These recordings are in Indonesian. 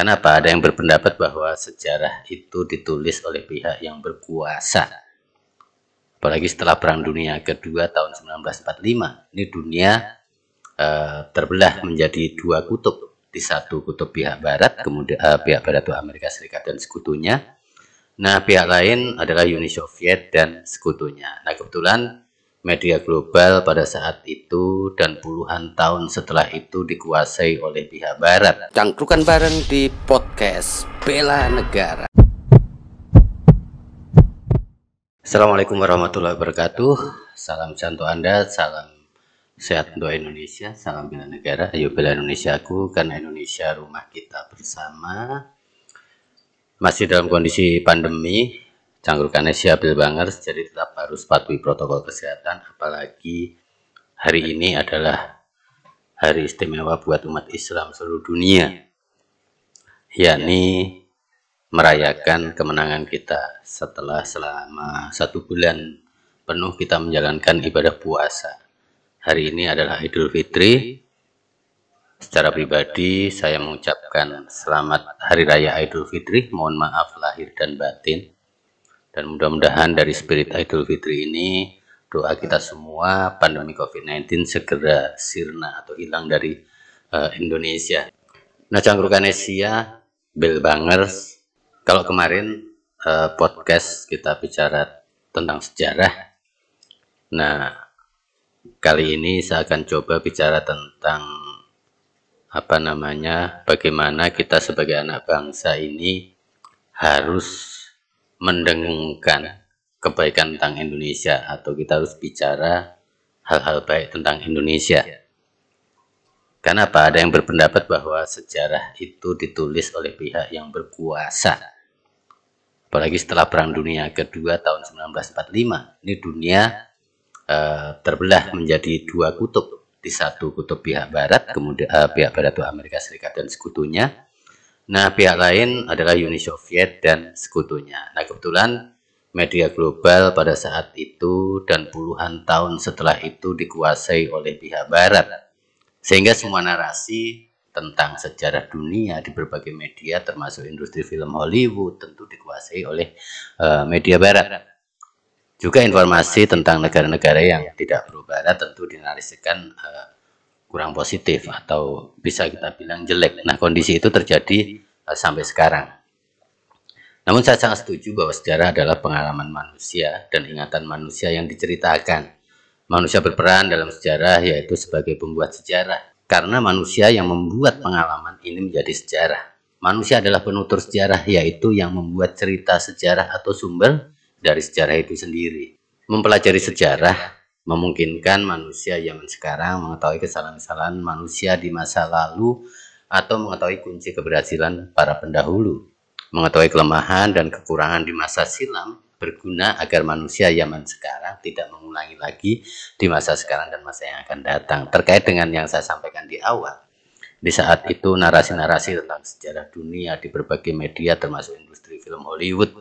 Kenapa? Ada yang berpendapat bahwa sejarah itu ditulis oleh pihak yang berkuasa. Apalagi setelah Perang Dunia Kedua tahun 1945, ini dunia eh, terbelah menjadi dua kutub. Di satu kutub pihak Barat, kemudian eh, pihak Barat itu Amerika Serikat dan sekutunya. Nah, pihak lain adalah Uni Soviet dan sekutunya. Nah, kebetulan media global pada saat itu dan puluhan tahun setelah itu dikuasai oleh pihak barat. Cangkrukan bareng di podcast Bela Negara. Assalamualaikum warahmatullahi wabarakatuh. Salam santu Anda, salam sehat untuk Indonesia, salam bela negara. Ayo bela Indonesia aku karena Indonesia rumah kita bersama. Masih dalam kondisi pandemi, cangkrukannya syabil banget jadi tetap harus patuhi protokol kesehatan apalagi hari ini adalah hari istimewa buat umat Islam seluruh dunia yakni merayakan kemenangan kita setelah selama satu bulan penuh kita menjalankan ibadah puasa hari ini adalah Idul Fitri secara pribadi saya mengucapkan selamat Hari Raya Idul Fitri mohon maaf lahir dan batin dan mudah-mudahan dari spirit Idul Fitri ini doa kita semua pandemi COVID-19 segera sirna atau hilang dari uh, Indonesia. Nah, Cangkrukan Asia, Bill Bangers. Kalau kemarin uh, podcast kita bicara tentang sejarah. Nah, kali ini saya akan coba bicara tentang apa namanya, bagaimana kita sebagai anak bangsa ini harus mendengungkan kebaikan tentang Indonesia atau kita harus bicara hal-hal baik tentang Indonesia. Iya. Karena apa? Ada yang berpendapat bahwa sejarah itu ditulis oleh pihak yang berkuasa. Apalagi setelah Perang Dunia Kedua tahun 1945, ini dunia eh, terbelah iya. menjadi dua kutub. Di satu kutub pihak Barat, kemudian eh, pihak Barat itu Amerika Serikat dan sekutunya, Nah, pihak lain adalah Uni Soviet dan sekutunya. Nah, kebetulan media global pada saat itu dan puluhan tahun setelah itu dikuasai oleh pihak barat. Sehingga semua narasi tentang sejarah dunia di berbagai media termasuk industri film Hollywood tentu dikuasai oleh uh, media barat. Juga informasi tentang negara-negara yang tidak pro barat tentu dinarisikan uh, kurang positif atau bisa kita bilang jelek. Nah, kondisi itu terjadi eh, sampai sekarang. Namun saya sangat setuju bahwa sejarah adalah pengalaman manusia dan ingatan manusia yang diceritakan. Manusia berperan dalam sejarah yaitu sebagai pembuat sejarah. Karena manusia yang membuat pengalaman ini menjadi sejarah. Manusia adalah penutur sejarah yaitu yang membuat cerita sejarah atau sumber dari sejarah itu sendiri. Mempelajari sejarah memungkinkan manusia zaman sekarang mengetahui kesalahan-kesalahan manusia di masa lalu atau mengetahui kunci keberhasilan para pendahulu. Mengetahui kelemahan dan kekurangan di masa silam berguna agar manusia zaman sekarang tidak mengulangi lagi di masa sekarang dan masa yang akan datang. Terkait dengan yang saya sampaikan di awal, di saat itu narasi-narasi tentang sejarah dunia di berbagai media termasuk industri film Hollywood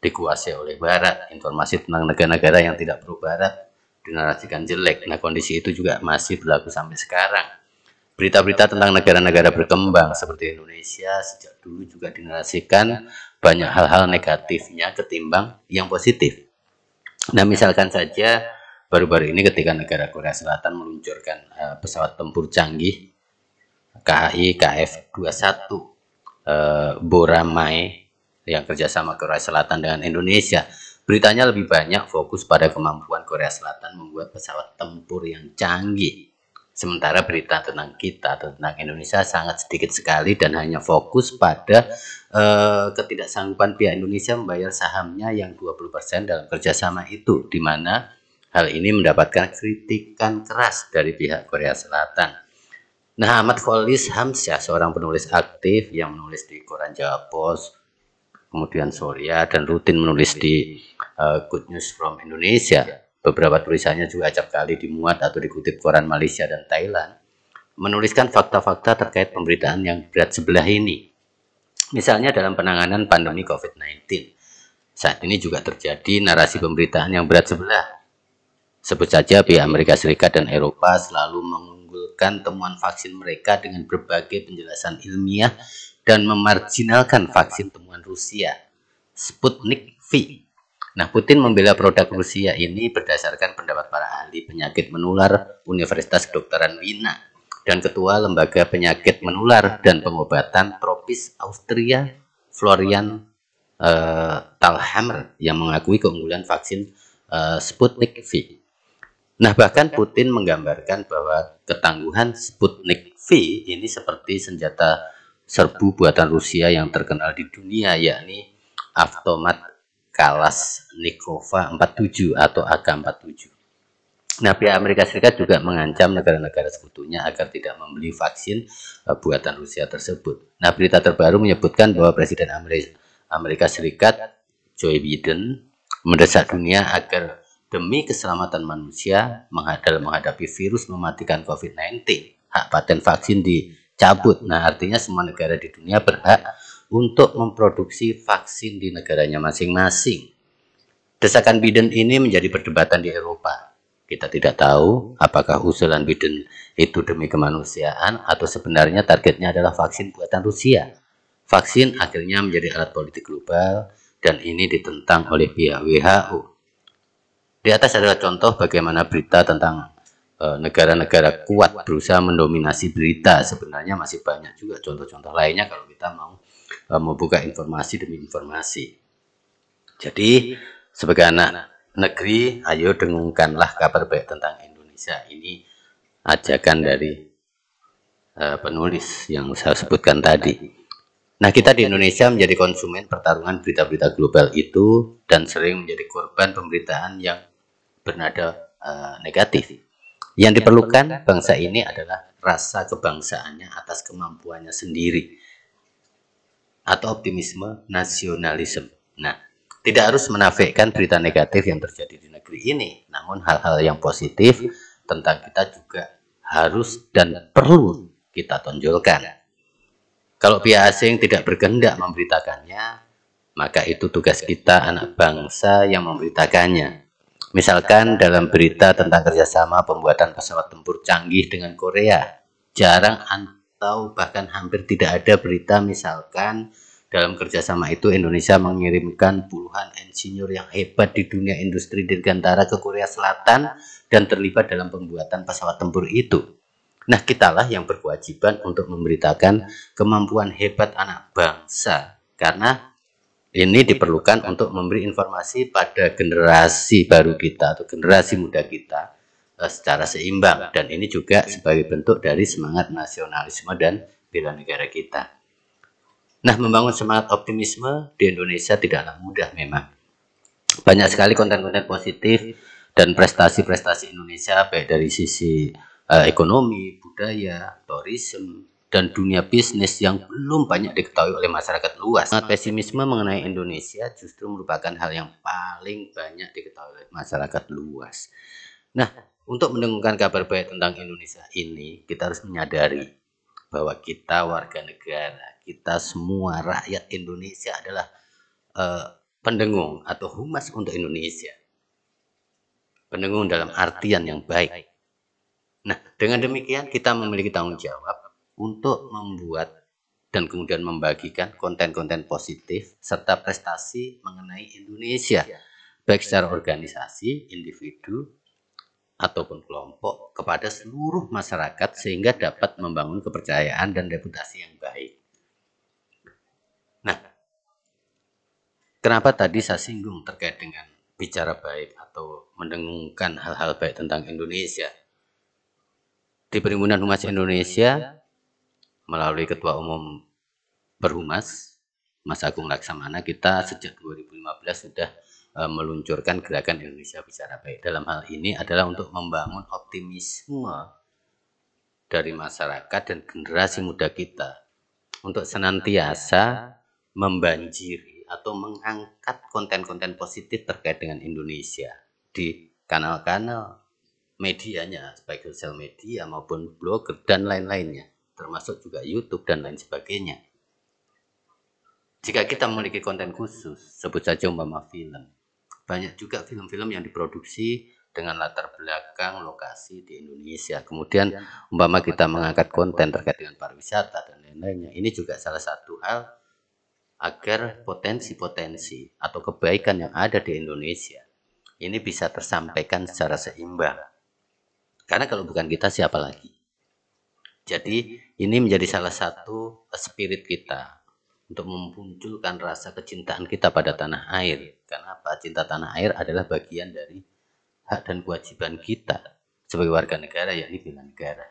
dikuasai oleh Barat, informasi tentang negara-negara yang tidak pro Barat dinarasikan jelek. Nah, kondisi itu juga masih berlaku sampai sekarang. Berita-berita tentang negara-negara berkembang seperti Indonesia sejak dulu juga dinarasikan banyak hal-hal negatifnya ketimbang yang positif. Nah, misalkan saja baru-baru ini ketika negara Korea Selatan meluncurkan uh, pesawat tempur canggih KAI KF-21 uh, eh, Boramae yang kerjasama Korea Selatan dengan Indonesia Beritanya lebih banyak fokus pada kemampuan Korea Selatan membuat pesawat tempur yang canggih. Sementara berita tentang kita atau tentang Indonesia sangat sedikit sekali dan hanya fokus pada eh, ketidaksanggupan pihak Indonesia membayar sahamnya yang 20% dalam kerjasama itu, di mana hal ini mendapatkan kritikan keras dari pihak Korea Selatan. Nah, Ahmad Follis Hamsyah, seorang penulis aktif yang menulis di Koran Jawa Post, kemudian Soria dan rutin menulis di uh, Good News from Indonesia. Beberapa tulisannya juga acap kali dimuat atau dikutip koran Malaysia dan Thailand. Menuliskan fakta-fakta terkait pemberitaan yang berat sebelah ini. Misalnya dalam penanganan pandemi COVID-19. Saat ini juga terjadi narasi pemberitaan yang berat sebelah. Sebut saja pihak Amerika Serikat dan Eropa selalu mengunggulkan temuan vaksin mereka dengan berbagai penjelasan ilmiah dan memarjinalkan vaksin temuan Rusia, Sputnik V. Nah, Putin membela produk Rusia ini berdasarkan pendapat para ahli penyakit menular Universitas Kedokteran Wina dan Ketua Lembaga Penyakit Menular dan Pengobatan Tropis Austria, Florian uh, eh, Talhammer, yang mengakui keunggulan vaksin uh, Sputnik V. Nah, bahkan Putin menggambarkan bahwa ketangguhan Sputnik V ini seperti senjata serbu buatan Rusia yang terkenal di dunia yakni Avtomat Kalas Nikova 47 atau AK-47. Nah, pihak Amerika Serikat juga mengancam negara-negara sekutunya agar tidak membeli vaksin e, buatan Rusia tersebut. Nah, berita terbaru menyebutkan bahwa Presiden Amerika Serikat Joe Biden mendesak dunia agar demi keselamatan manusia menghadapi virus mematikan COVID-19, hak paten vaksin di cabut. Nah, artinya semua negara di dunia berhak untuk memproduksi vaksin di negaranya masing-masing. Desakan Biden ini menjadi perdebatan di Eropa. Kita tidak tahu apakah usulan Biden itu demi kemanusiaan atau sebenarnya targetnya adalah vaksin buatan Rusia. Vaksin akhirnya menjadi alat politik global dan ini ditentang oleh pihak WHO. Di atas adalah contoh bagaimana berita tentang Eh, negara-negara kuat berusaha mendominasi berita sebenarnya masih banyak juga contoh-contoh lainnya kalau kita mau uh, membuka informasi demi informasi jadi sebagai anak negeri ayo dengungkanlah kabar baik tentang Indonesia ini ajakan dari uh, penulis yang saya sebutkan tadi Nah, kita di Indonesia menjadi konsumen pertarungan berita-berita global itu dan sering menjadi korban pemberitaan yang bernada uh, negatif. Yang diperlukan bangsa ini adalah rasa kebangsaannya atas kemampuannya sendiri atau optimisme nasionalisme. Nah, tidak harus menafikan berita negatif yang terjadi di negeri ini, namun hal-hal yang positif tentang kita juga harus dan perlu kita tonjolkan. Kalau pihak asing tidak berkehendak memberitakannya, maka itu tugas kita anak bangsa yang memberitakannya. Misalkan dalam berita tentang kerjasama pembuatan pesawat tempur canggih dengan Korea, jarang atau bahkan hampir tidak ada berita misalkan dalam kerjasama itu Indonesia mengirimkan puluhan insinyur yang hebat di dunia industri dirgantara ke Korea Selatan dan terlibat dalam pembuatan pesawat tempur itu. Nah kitalah yang berkewajiban untuk memberitakan kemampuan hebat anak bangsa karena ini diperlukan untuk memberi informasi pada generasi baru kita atau generasi muda kita eh, secara seimbang iya. dan ini juga sebagai bentuk dari semangat nasionalisme dan bela negara kita. Nah, membangun semangat optimisme di Indonesia tidaklah mudah memang. Banyak sekali konten-konten positif dan prestasi-prestasi Indonesia baik dari sisi uh, ekonomi, budaya, turisme dan dunia bisnis yang belum banyak diketahui oleh masyarakat luas. Sangat pesimisme mengenai Indonesia justru merupakan hal yang paling banyak diketahui oleh masyarakat luas. Nah, untuk mendengungkan kabar baik tentang Indonesia ini, kita harus menyadari bahwa kita warga negara, kita semua rakyat Indonesia adalah uh, pendengung atau humas untuk Indonesia. Pendengung dalam artian yang baik. Nah, dengan demikian kita memiliki tanggung jawab untuk membuat dan kemudian membagikan konten-konten positif serta prestasi mengenai Indonesia, iya. baik secara organisasi, individu, ataupun kelompok kepada seluruh masyarakat sehingga dapat membangun kepercayaan dan reputasi yang baik. Nah, kenapa tadi saya singgung terkait dengan bicara baik atau mendengungkan hal-hal baik tentang Indonesia? Di Perhimpunan Humas Indonesia, melalui Ketua Umum Perhumas Mas Agung Laksamana kita sejak 2015 sudah e, meluncurkan gerakan Indonesia Bicara Baik. Dalam hal ini adalah untuk membangun optimisme dari masyarakat dan generasi muda kita untuk senantiasa membanjiri atau mengangkat konten-konten positif terkait dengan Indonesia di kanal-kanal medianya, baik sosial media maupun blogger dan lain-lainnya termasuk juga YouTube dan lain sebagainya. Jika kita memiliki konten khusus, sebut saja umpama film. Banyak juga film-film yang diproduksi dengan latar belakang lokasi di Indonesia. Kemudian umpama kita mengangkat konten terkait dengan pariwisata dan lain-lainnya. Ini juga salah satu hal agar potensi-potensi atau kebaikan yang ada di Indonesia ini bisa tersampaikan secara seimbang. Karena kalau bukan kita siapa lagi? Jadi ini menjadi salah satu spirit kita untuk memunculkan rasa kecintaan kita pada tanah air. Karena apa? Cinta tanah air adalah bagian dari hak dan kewajiban kita sebagai warga negara yakni bela negara.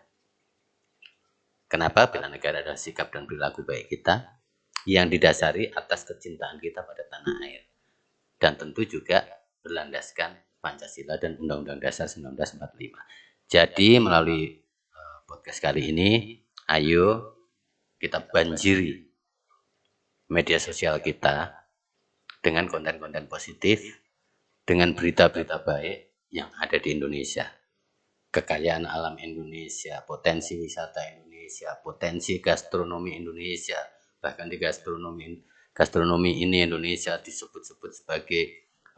Kenapa bela negara adalah sikap dan perilaku baik kita yang didasari atas kecintaan kita pada tanah air dan tentu juga berlandaskan Pancasila dan Undang-Undang Dasar 1945. Jadi melalui podcast kali ini ayo kita banjiri media sosial kita dengan konten-konten positif, dengan berita-berita baik yang ada di Indonesia. Kekayaan alam Indonesia, potensi wisata Indonesia, potensi gastronomi Indonesia, bahkan di gastronomi gastronomi ini Indonesia disebut-sebut sebagai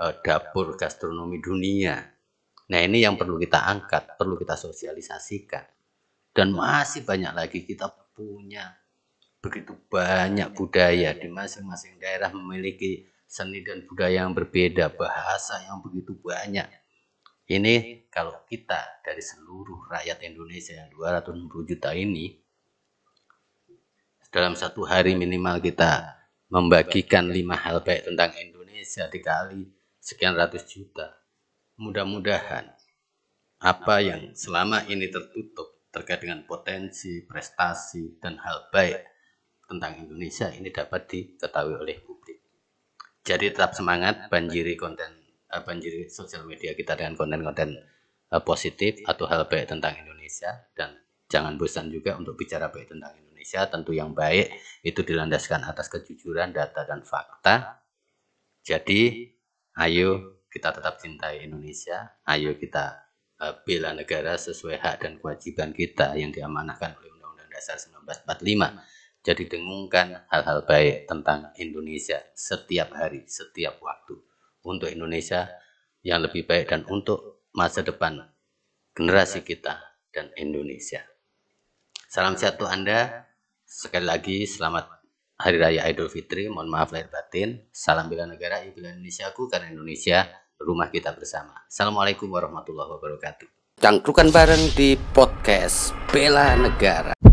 uh, dapur gastronomi dunia. Nah, ini yang perlu kita angkat, perlu kita sosialisasikan dan masih banyak lagi kita punya begitu banyak budaya di masing-masing daerah memiliki seni dan budaya yang berbeda, bahasa yang begitu banyak. Ini kalau kita dari seluruh rakyat Indonesia yang 260 juta ini dalam satu hari minimal kita membagikan lima hal baik tentang Indonesia dikali sekian ratus juta. Mudah-mudahan apa yang selama ini tertutup terkait dengan potensi, prestasi, dan hal baik tentang Indonesia ini dapat diketahui oleh publik. Jadi tetap semangat, banjiri konten, eh, banjiri sosial media kita dengan konten-konten eh, positif atau hal baik tentang Indonesia dan jangan bosan juga untuk bicara baik tentang Indonesia. Tentu yang baik itu dilandaskan atas kejujuran, data, dan fakta. Jadi, ayo kita tetap cintai Indonesia, ayo kita Eh, bela negara sesuai hak dan kewajiban kita yang diamanahkan oleh Undang-Undang Dasar 1945. Jadi dengungkan hal-hal baik tentang Indonesia setiap hari, setiap waktu untuk Indonesia yang lebih baik dan untuk masa depan generasi kita dan Indonesia. Salam sehat untuk Anda. Sekali lagi selamat Hari Raya Idul Fitri. Mohon maaf lahir batin. Salam bela negara, ibu Indonesia aku karena Indonesia rumah kita bersama. Assalamualaikum warahmatullahi wabarakatuh. Cangkrukan bareng di podcast Bela Negara.